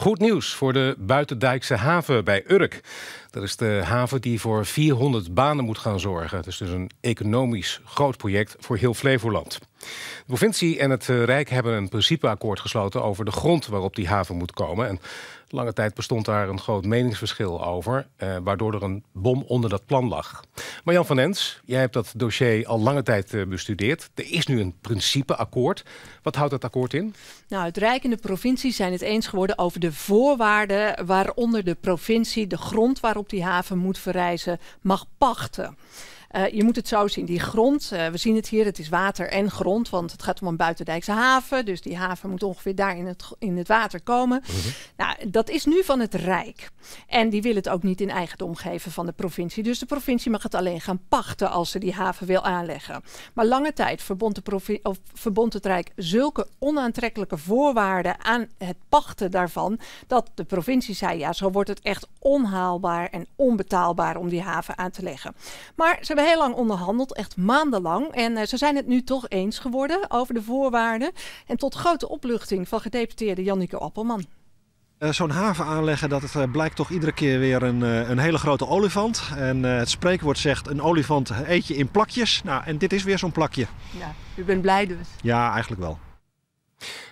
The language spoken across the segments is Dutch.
Goed nieuws voor de buitendijkse haven bij Urk. Dat is de haven die voor 400 banen moet gaan zorgen. Het is dus een economisch groot project voor heel Flevoland. De provincie en het eh, Rijk hebben een principeakkoord gesloten over de grond waarop die haven moet komen. En lange tijd bestond daar een groot meningsverschil over, eh, waardoor er een bom onder dat plan lag. Marjan van Ens, jij hebt dat dossier al lange tijd eh, bestudeerd. Er is nu een principeakkoord. Wat houdt dat akkoord in? Nou, het Rijk en de provincies zijn het eens geworden over de voorwaarden waaronder de provincie de grond waarop die haven moet verrijzen mag pachten. Eh, je moet het zo zien, die grond, eh, we zien het hier, het is water en grond, want het gaat om een buitendijkse haven. Dus die haven moet ongeveer daar in het, in het water komen. Mhm. Nou, dat is nu van het Rijk. En die wil het ook niet in eigendom geven van de provincie. Dus de provincie mag het alleen gaan pachten als ze die haven wil aanleggen. Maar lange tijd verbond, de of verbond het Rijk zulke onaantrekkelijke voorwaarden aan het pachten daarvan, dat de provincie zei, ja, zo wordt het echt onhaalbaar en onbetaalbaar om die haven aan te leggen. Maar ze hebben heel lang onderhandeld, echt maandenlang. En eh, ze zijn het nu toch eens geworden over de voorwaarden. En tot grote opluchting van gedeputeerde Janneke Appelman. Eh, zo'n haven aanleggen, dat het, uh, blijkt toch iedere keer weer een, een hele grote olifant. En het spreekwoord zegt, een olifant eet je in plakjes. Nou, en dit is weer zo'n plakje. Ja, u bent blij dus? Ja, eigenlijk wel.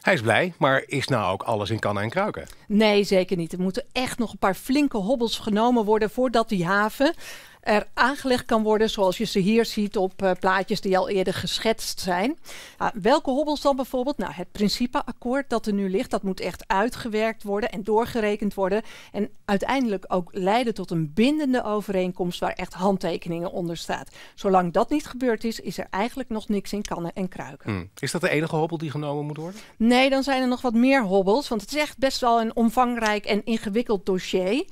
Hij is blij, maar is nou ook alles in kannen en kruiken? Nee, zeker niet. Er moeten echt nog een paar flinke hobbels genomen worden voordat die haven er aangelegd kan worden zoals je ze hier ziet op eh, plaatjes die al eerder geschetst zijn. Ah, welke hobbels dan bijvoorbeeld? Nou, het principeakkoord dat er nu ligt, dat moet echt uitgewerkt worden en doorgerekend worden. En uiteindelijk ook leiden tot een bindende overeenkomst waar echt handtekeningen onder staat. Zolang dat niet gebeurd is, is er eigenlijk nog niks in kannen en kruiken. Hmm. Is dat de enige hobbel die genomen moet worden? Nee, dan zijn er nog wat meer hobbels, want het is echt best wel een omvangrijk en ingewikkeld dossier.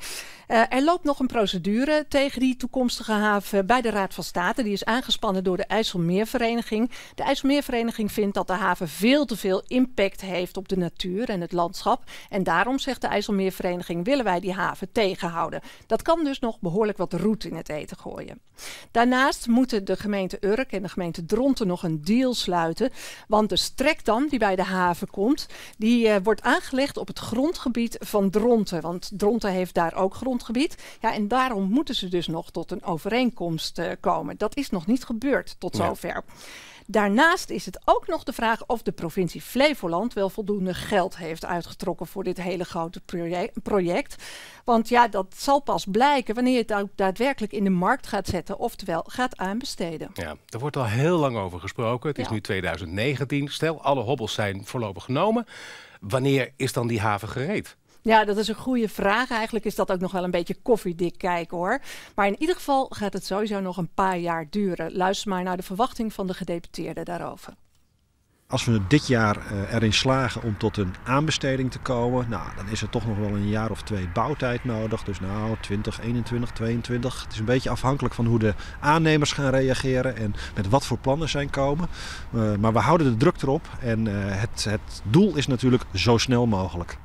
Eh, er loopt nog een procedure tegen die toekomstige haven bij de Raad van State. Die is aangespannen door de IJsselmeervereniging. De IJsselmeervereniging vindt dat de haven veel te veel impact heeft op de natuur en het landschap. En daarom, zegt de IJsselmeervereniging, willen wij die haven tegenhouden. Dat kan dus nog behoorlijk wat roet in het eten gooien. Daarnaast moeten de gemeente Urk en de gemeente Dronten nog een deal sluiten. Want de strekdam die bij de haven komt, die eh, wordt aangelegd op het grondgebied van Dronten. Want Dronten heeft daar ook grond ja, en daarom moeten ze dus nog tot een overeenkomst eh, komen. Dat is nog niet gebeurd tot zover. Daarnaast is het ook nog de vraag of de provincie Flevoland wel voldoende geld heeft uitgetrokken voor dit hele grote project. Want ja, dat zal pas blijken wanneer je het ook daadwerkelijk in de markt gaat zetten, oftewel gaat aanbesteden. Ja, er wordt al heel lang over gesproken. Het is nu 2019. Stel, alle hobbels zijn voorlopig genomen. Wanneer is dan die haven gereed? Ja, dat is een goede vraag. Eigenlijk is dat ook nog wel een beetje koffiedik kijken hoor. Maar in ieder geval gaat het sowieso nog een paar jaar duren. Luister maar naar de verwachting van de gedeputeerden daarover als we dit jaar eh, erin slagen om tot een aanbesteding te komen, nou, dan is er toch nog wel een jaar of twee bouwtijd nodig. Dus nou, 2021, 2022. Het is een beetje afhankelijk van hoe de aannemers gaan reageren en met wat voor plannen zij komen. Eh, maar we houden de druk erop en eh, het, het doel is natuurlijk zo snel mogelijk.